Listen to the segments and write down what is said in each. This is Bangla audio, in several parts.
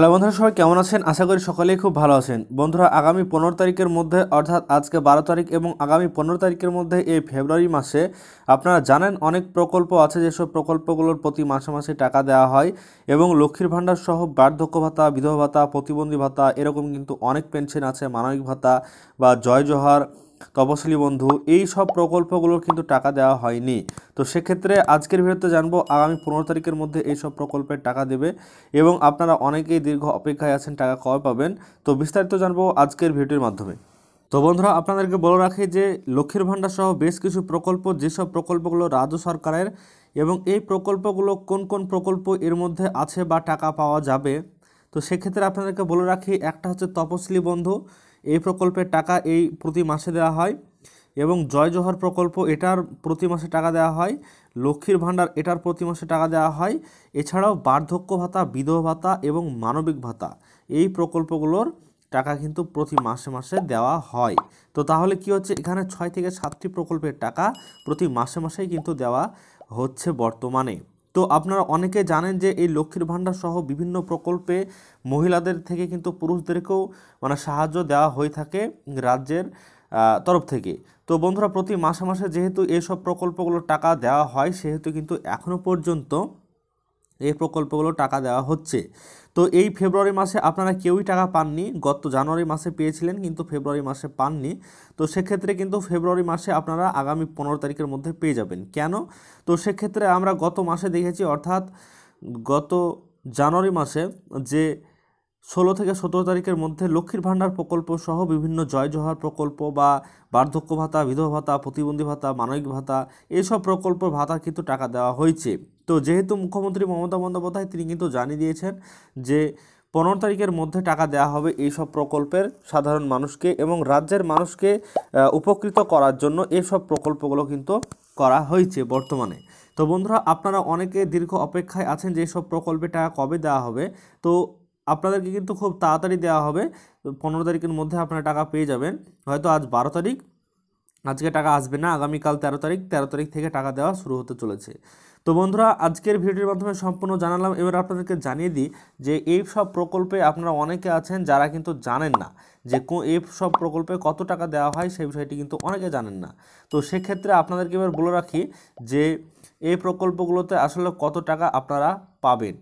হ্যালো বন্ধুরা সবাই কেমন আছেন আশা করি সকলেই খুব ভালো আছেন বন্ধুরা আগামী পনেরো তারিখের মধ্যে অর্থাৎ আজকে বারো তারিখ এবং আগামী পনেরো তারিখের মধ্যে এই ফেব্রুয়ারি মাসে আপনারা জানেন অনেক প্রকল্প আছে যেসব প্রকল্পগুলোর প্রতি মাসে মাসে টাকা দেওয়া হয় এবং লক্ষ্মীর ভাণ্ডার সহ বার্ধক্য ভাতা বিধবা ভাতা প্রতিবন্ধী ভাতা এরকম কিন্তু অনেক পেনশন আছে মানবিক ভাতা বা জয় জোহার তপশিলি বন্ধু এই সব প্রকল্পগুলোর কিন্তু টাকা দেওয়া হয়নি তো সেক্ষেত্রে আজকের ভিডিওতে জানবো আগামী পনেরো তারিখের মধ্যে এই সব প্রকল্পের টাকা দেবে এবং আপনারা অনেকেই দীর্ঘ অপেক্ষায় আছেন টাকা কবে পাবেন তো বিস্তারিত জানবো আজকের ভিডিওটির মাধ্যমে তো বন্ধুরা আপনাদেরকে বলে রাখি যে লক্ষ্মীর ভাণ্ডার সহ বেশ কিছু প্রকল্প যেসব প্রকল্পগুলো রাজ্য সরকারের এবং এই প্রকল্পগুলো কোন কোন প্রকল্প এর মধ্যে আছে বা টাকা পাওয়া যাবে তো সেক্ষেত্রে আপনাদেরকে বলে রাখি একটা হচ্ছে তপশিলি বন্ধু এই প্রকল্পের টাকা এই প্রতি মাসে দেওয়া হয় এবং জয় জহর প্রকল্প এটার প্রতি মাসে টাকা দেওয়া হয় লক্ষ্মীর ভাণ্ডার এটার প্রতি মাসে টাকা দেওয়া হয় এছাড়াও বার্ধক্য ভাতা বিধবা ভাতা এবং মানবিক ভাতা এই প্রকল্পগুলোর টাকা কিন্তু প্রতি মাসে মাসে দেওয়া হয় তো তাহলে কি হচ্ছে এখানে ছয় থেকে সাতটি প্রকল্পের টাকা প্রতি মাসে মাসেই কিন্তু দেওয়া হচ্ছে বর্তমানে তো আপনারা অনেকে জানেন যে এই লক্ষ্মীর ভাণ্ডার সহ বিভিন্ন প্রকল্পে মহিলাদের থেকে কিন্তু পুরুষদেরকেও মানে সাহায্য দেওয়া হয়ে থাকে রাজ্যের তরফ থেকে তো বন্ধুরা প্রতি মাসে মাসে যেহেতু এইসব প্রকল্পগুলো টাকা দেওয়া হয় সেহেতু কিন্তু এখনও পর্যন্ত এই প্রকল্পগুলো টাকা দেওয়া হচ্ছে তো এই ফেব্রুয়ারি মাসে আপনারা কেউই টাকা পাননি গত জানুয়ারি মাসে পেয়েছিলেন কিন্তু ফেব্রুয়ারি মাসে পাননি তো সেক্ষেত্রে কিন্তু ফেব্রুয়ারি মাসে আপনারা আগামী পনেরো তারিখের মধ্যে পেয়ে যাবেন কেন তো সেক্ষেত্রে আমরা গত মাসে দেখেছি অর্থাৎ গত জানুয়ারি মাসে যে ষোলো থেকে সতেরো তারিখের মধ্যে লক্ষ্মীর ভাণ্ডার প্রকল্প সহ বিভিন্ন জয় জহার প্রকল্প বা বার্ধক্য ভাতা বিধবা ভাতা প্রতিবন্ধী ভাতা মানবিক ভাতা এইসব প্রকল্প ভাতা কিন্তু টাকা দেওয়া হয়েছে তো যেহেতু মুখ্যমন্ত্রী মমতা বন্দ্যোপাধ্যায় তিনি কিন্তু জানিয়ে দিয়েছেন যে পনেরো তারিখের মধ্যে টাকা দেওয়া হবে এইসব প্রকল্পের সাধারণ মানুষকে এবং রাজ্যের মানুষকে উপকৃত করার জন্য এইসব প্রকল্পগুলো কিন্তু করা হয়েছে বর্তমানে তো বন্ধুরা আপনারা অনেকে দীর্ঘ অপেক্ষায় আছেন যে এইসব প্রকল্পে টাকা কবে দেওয়া হবে তো আপনাদেরকে কিন্তু খুব তাড়াতাড়ি দেওয়া হবে পনেরো তারিখের মধ্যে আপনারা টাকা পেয়ে যাবেন হয়তো আজ বারো তারিখ আজকে টাকা আসবে না আগামীকাল তেরো তারিখ তেরো তারিখ থেকে টাকা দেওয়া শুরু হতে চলেছে তো বন্ধুরা আজকের ভিডিওর মাধ্যমে সম্পূর্ণ জানালাম এবার আপনাদেরকে জানিয়ে দিই যে এই সব প্রকল্পে আপনারা অনেকে আছেন যারা কিন্তু জানেন না যে এই সব প্রকল্পে কত টাকা দেওয়া হয় সেই বিষয়টি কিন্তু অনেকে জানেন না তো সেক্ষেত্রে আপনাদেরকে এবার বলে রাখি যে এই প্রকল্পগুলোতে আসলে কত টাকা আপনারা পাবেন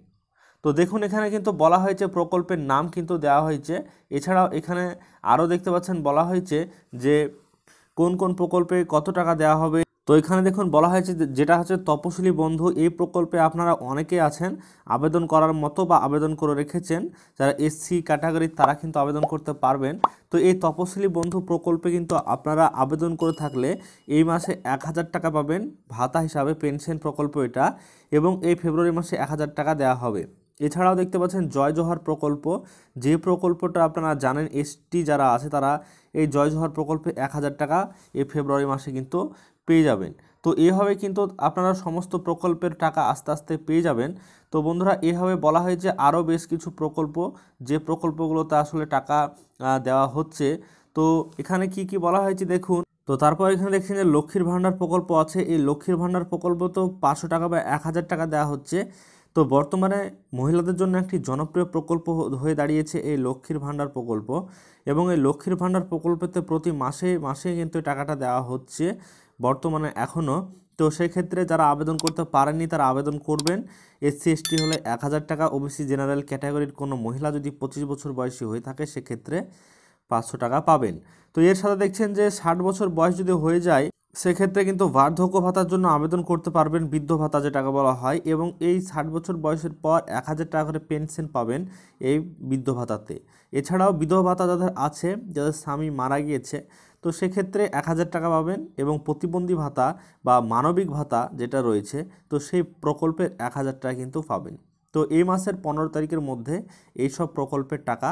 তো দেখুন এখানে কিন্তু বলা হয়েছে প্রকল্পের নাম কিন্তু দেওয়া হয়েছে এছাড়াও এখানে আরও দেখতে পাচ্ছেন বলা হয়েছে যে কোন কোন প্রকল্পে কত টাকা দেওয়া হবে তো এখানে দেখুন বলা হয়েছে যেটা হচ্ছে তপশিলি বন্ধু এই প্রকল্পে আপনারা অনেকে আছেন আবেদন করার মতো বা আবেদন করে রেখেছেন যারা এসসি ক্যাটাগরির তারা কিন্তু আবেদন করতে পারবেন তো এই তপশিলি বন্ধু প্রকল্পে কিন্তু আপনারা আবেদন করে থাকলে এই মাসে এক হাজার টাকা পাবেন ভাতা হিসাবে পেনশন প্রকল্প এটা এবং এই ফেব্রুয়ারি মাসে এক হাজার টাকা দেওয়া হবে এছাড়াও দেখতে পাচ্ছেন জয় জোহার প্রকল্প যে প্রকল্পটা আপনারা জানেন এসটি যারা আছে তারা এই জয় জোহার প্রকল্পে এক হাজার টাকা এই ফেব্রুয়ারি মাসে কিন্তু পেয়ে যাবেন তো এভাবে কিন্তু আপনারা সমস্ত প্রকল্পের টাকা আস্তে আস্তে পেয়ে যাবেন তো বন্ধুরা এভাবে বলা হয়েছে আরও বেশ কিছু প্রকল্প যে প্রকল্পগুলোতে আসলে টাকা দেওয়া হচ্ছে তো এখানে কি কি বলা হয়েছে দেখুন তো তারপর এখানে দেখছেন যে লক্ষ্মীর ভাণ্ডার প্রকল্প আছে এই লক্ষ্মীর ভাণ্ডার প্রকল্প তো পাঁচশো টাকা বা এক হাজার টাকা দেওয়া হচ্ছে তো বর্তমানে মহিলাদের জন্য একটি জনপ্রিয় প্রকল্প হয়ে দাঁড়িয়েছে এই লক্ষ্মীর ভাণ্ডার প্রকল্প এবং এই লক্ষ্মীর ভাণ্ডার প্রকল্পতে প্রতি মাসে মাসে কিন্তু টাকাটা দেওয়া হচ্ছে বর্তমানে এখনও তো সেক্ষেত্রে যারা আবেদন করতে পারেননি তারা আবেদন করবেন এসসি এসটি হলে এক হাজার টাকা ওবিসি জেনারেল ক্যাটাগরির কোনো মহিলা যদি পঁচিশ বছর বয়সী হয়ে থাকে সেক্ষেত্রে পাঁচশো টাকা পাবেন তো এর সাথে দেখছেন যে ষাট বছর বয়স যদি হয়ে যায় সেক্ষেত্রে কিন্তু বার্ধক্য ভাতার জন্য আবেদন করতে পারবেন বৃদ্ধ ভাতা যেটাকে বলা হয় এবং এই ষাট বছর বয়সের পর এক হাজার টাকা করে পেনশন পাবেন এই বৃদ্ধ ভাতাতে এছাড়াও বিধবা ভাতা যাদের আছে যাদের স্বামী মারা গিয়েছে তো সেক্ষেত্রে এক হাজার টাকা পাবেন এবং প্রতিবন্ধী ভাতা বা মানবিক ভাতা যেটা রয়েছে তো সেই প্রকল্পের এক হাজার টাকা কিন্তু পাবেন তো এই মাসের পনেরো তারিখের মধ্যে এই সব প্রকল্পের টাকা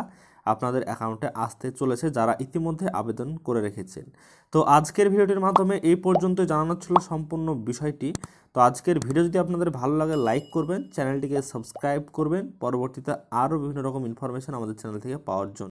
আপনাদের অ্যাকাউন্টে আসতে চলেছে যারা ইতিমধ্যে আবেদন করে রেখেছেন তো আজকের ভিডিওটির মাধ্যমে এই পর্যন্ত জানানোর ছিল সম্পূর্ণ বিষয়টি তো আজকের ভিডিও যদি আপনাদের ভালো লাগে লাইক করবেন চ্যানেলটিকে সাবস্ক্রাইব করবেন পরবর্তীতে আরও বিভিন্ন রকম ইনফরমেশান আমাদের চ্যানেল থেকে পাওয়ার জন্য